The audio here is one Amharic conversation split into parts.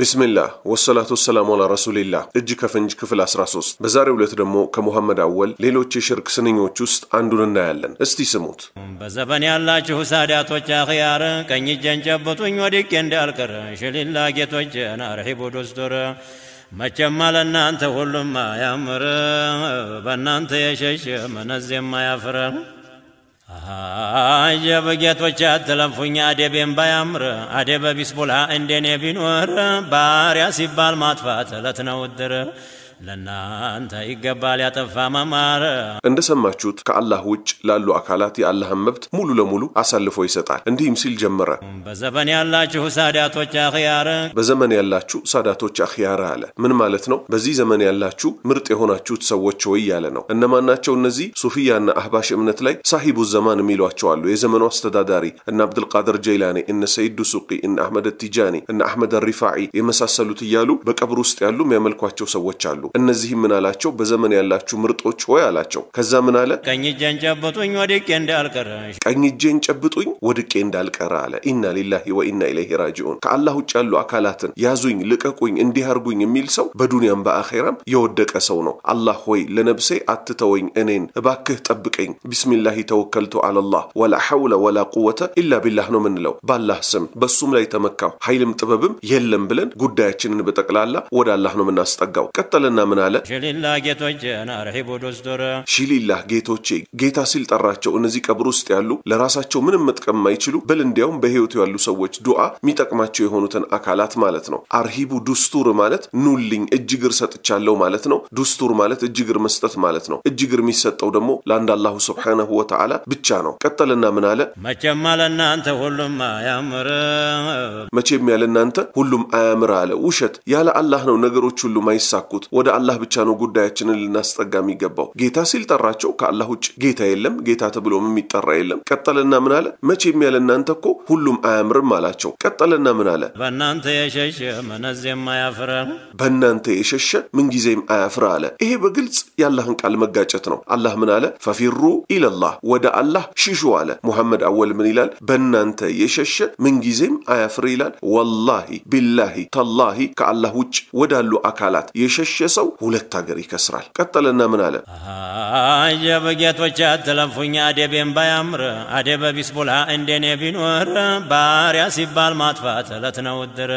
ቢስሚላህ ወሰላቱ ወሰላሙ አላ ረሱሊላህ እጅ ከፍንጅ ክፍል 13 በዛሬው ዕለት ደግሞ ከሙሐመድ አወል ሌሎች የሽርክ ስንኞች ውስጥ አንዱን እናያለን። እስቲ ስሙት። በዘፈን ያላችሁ ሳዳቶች አኽያር ቀኝ እጄን ጨብጡኝ ወድቄ እንዳልቀር ሽሊላ ጌቶቼን አርሂቡ ዶስቶር መቼም አለ እናንተ ሁሉም አያምር በእናንተ የሸሽ መነዝ የማያፍረ አጀብ ጌቶች አትለፉኝ አደቤም ባያምር አደበ ቢስ እንደኔ ቢኖር ባሪያ ሲባል ማጥፋት እለት ነው ድር ለእናንተ ይገባል ያጠፋ መማር። እንደሰማችሁት ከአላህ ውጭ ላሉ አካላት የአላህን መብት ሙሉ ለሙሉ አሳልፎ ይሰጣል። እንዲህም ሲል ጀመረ፣ በዘመን ያላችሁ ሳዳቶች አኽያር፣ በዘመን ያላችሁ ሳዳቶች አኽያር አለ። ምን ማለት ነው? በዚህ ዘመን ያላችሁ ምርጥ የሆናችሁት ሰዎች ወይ ያለ ነው። እነማናቸው እነዚህ? ሱፊያና አህባሽ እምነት ላይ ሳሂቡ ዘማን የሚሏቸው አሉ። የዘመኑ አስተዳዳሪ እነ አብድልቃድር ጀይላኒ፣ እነ ሰይዱ ሱቂ፣ እነ አህመድ ቲጃኒ፣ እነ አህመድ ሪፋዒ የመሳሰሉት እያሉ በቀብር ውስጥ ያሉ የሚያመልኳቸው ሰዎች አሉ። እነዚህም ምን አላቸው? በዘመን ያላችሁ ምርጦች ሆይ አላቸው። ከዛ ምን አለ? ቀኝ እጄን ጨብጡኝ ወድቄ እንዳልቀረ ቀኝ እጄን ጨብጡኝ ወድቄ እንዳልቀረ አለ። ኢና ሊላሂ ወኢና ኢለይሂ ራጂዑን። ከአላህ ውጭ ያሉ አካላትን ያዙኝ፣ ልቀቁኝ፣ እንዲህ አርጉኝ የሚል ሰው በዱንያም በአኼራም የወደቀ ሰው ነው። አላህ ሆይ ለነብሴ አትተወኝ፣ እኔን እባክህ ጠብቀኝ። ቢስሚላሂ ተወከልቱ አለላህ ወላ ሐውለ ወላ ቁወተ ኢላ ቢላህ ነው ምንለው። ባላህ ስም በሱም ላይ ተመካሁ ኃይልም ጥበብም የለም ብለን ጉዳያችንን በጠቅላላ ወደ አላህ ነው የምናስጠጋው። ቀጠለን ሐናና ምን አለ? ሽሊላ ጌቶቼ ጌታ ሲል ጠራቸው። እነዚህ ቀብር ውስጥ ያሉ ለራሳቸው ምንም መጥቀም ማይችሉ በል እንዲያውም በህይወቱ ያሉ ሰዎች ዱዓ የሚጠቅማቸው የሆኑትን አካላት ማለት ነው። አርሂቡ ዱስቱር ማለት ኑልኝ እጅግር ሰጥቻለሁ ማለት ነው። ዱስቱር ማለት እጅግር መስጠት ማለት ነው። እጅግር የሚሰጠው ደግሞ ለአንድ አላሁ ስብሓነሁ ወተዓላ ብቻ ነው። ቀጠልና ምን አለ? መቼም ያለናንተ ሁሉም አያምር መቼም እናንተ ሁሉም አያምር አለ። ውሸት ያለ አላህ ነው ነገሮች ሁሉ ማይሳኩት ወደ ወደ አላህ ብቻ ነው ጉዳያችንን ልናስጠጋ የሚገባው። ጌታ ሲል ጠራቸው። ከአላህ ውጭ ጌታ የለም፣ ጌታ ተብሎም የሚጠራ የለም። ቀጠልና ምን አለ? መቼም ያለ እናንተ እኮ ሁሉም አያምርም አላቸው። ቀጠልና ምን አለ? በእናንተ የሸሸ ምንጊዜም አያፍረ፣ በእናንተ የሸሸ ምንጊዜም አያፍር አለ። ይሄ በግልጽ የአላህን ቃል መጋጨት ነው። አላህ ምን አለ? ፈፊሩ ኢለላህ፣ ወደ አላህ ሽሹ አለ። ሙሐመድ አወል ምን ይላል? በእናንተ የሸሸ ምንጊዜም አያፍር ይላል። ወላሂ ቢላሂ ተላሂ ከአላህ ውጭ ወዳሉ አካላት የሸሸ ሰው ሁለት ሀገር ይከስራል። ቀጠለና ምን አለ? አጀብ ጌቶች አትለፉኝ፣ አደቤም ባያምር አደበ ቢስቡልሃ እንደኔ ቢኖር ባሪያ ሲባል ማጥፋት እለት ነው ድር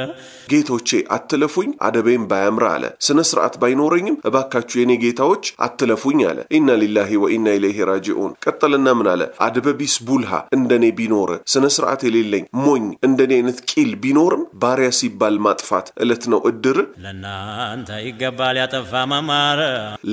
ጌቶቼ አትለፉኝ፣ አደቤም ባያምር አለ። ስነ ስርዓት ባይኖረኝም እባካችሁ የኔ ጌታዎች አትለፉኝ አለ። ኢና ሊላሂ ወኢና ኢለይሂ ራጂኡን። ቀጠለና ምን አለ? አደበ ቢስ ቡልሃ እንደኔ ቢኖር ስነ ስርዓት የሌለኝ ሞኝ እንደኔ አይነት ቂል ቢኖርም ባሪያ ሲባል ማጥፋት እለት ነው እድር ለእናንተ ይገባል ያጠፋ መማር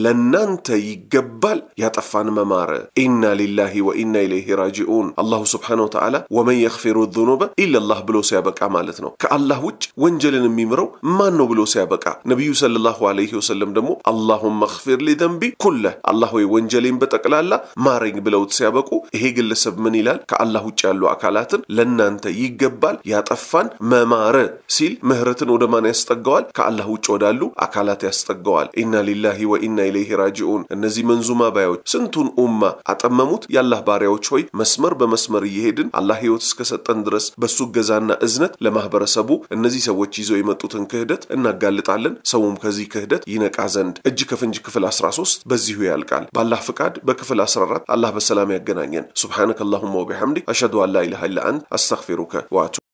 ለእናንተ ይገባል ያጠፋን መማር ኢና ሊላሂ ወኢና ኢለይህ ራጂኡን አላሁ ስብሓነ ወተዓላ ወመን የኽፊሩ ዙኑበ ኢለላህ ብሎ ሲያበቃ ማለት ነው። ከአላህ ውጭ ወንጀልን የሚምረው ማን ነው ብሎ ሲያበቃ ነቢዩ ሰለላሁ ዐለይሂ ወሰለም ደግሞ አላሁመ እኽፊር ሊዘንቢ ኩለህ አላህ ወይ ወንጀሌን በጠቅላላ ማረኝ ብለውት ሲያበቁ ይሄ ግለሰብ ምን ይላል? ከአላህ ውጭ ያሉ አካላትን ለእናንተ ይገባል ያጠፋን መማር ሲል ምህረትን ወደ ማን ያስጠጋዋል? ከአላህ ውጭ ወዳሉ አካላት ያስጠጋዋል። አድርገዋል። ኢና ሊላሂ ወኢና ኢለይህ ራጂዑን። እነዚህ መንዙማ ባዮች ስንቱን ኡማ አጠመሙት። የአላህ ባሪያዎች ሆይ መስመር በመስመር እየሄድን አላህ ህይወት እስከሰጠን ድረስ በሱ ገዛና እዝነት ለማህበረሰቡ እነዚህ ሰዎች ይዘው የመጡትን ክህደት እናጋልጣለን። ሰውም ከዚህ ክህደት ይነቃ ዘንድ እጅ ከፍንጅ ክፍል 13 በዚሁ ያልቃል። በአላህ ፍቃድ በክፍል 14 አላህ በሰላም ያገናኘን። ሱብሓነከ አላሁማ ወቢሐምዲክ አሽሀዱ አን ላ ኢላሃ ኢላ አንተ አስተግፊሩከ ወአቱ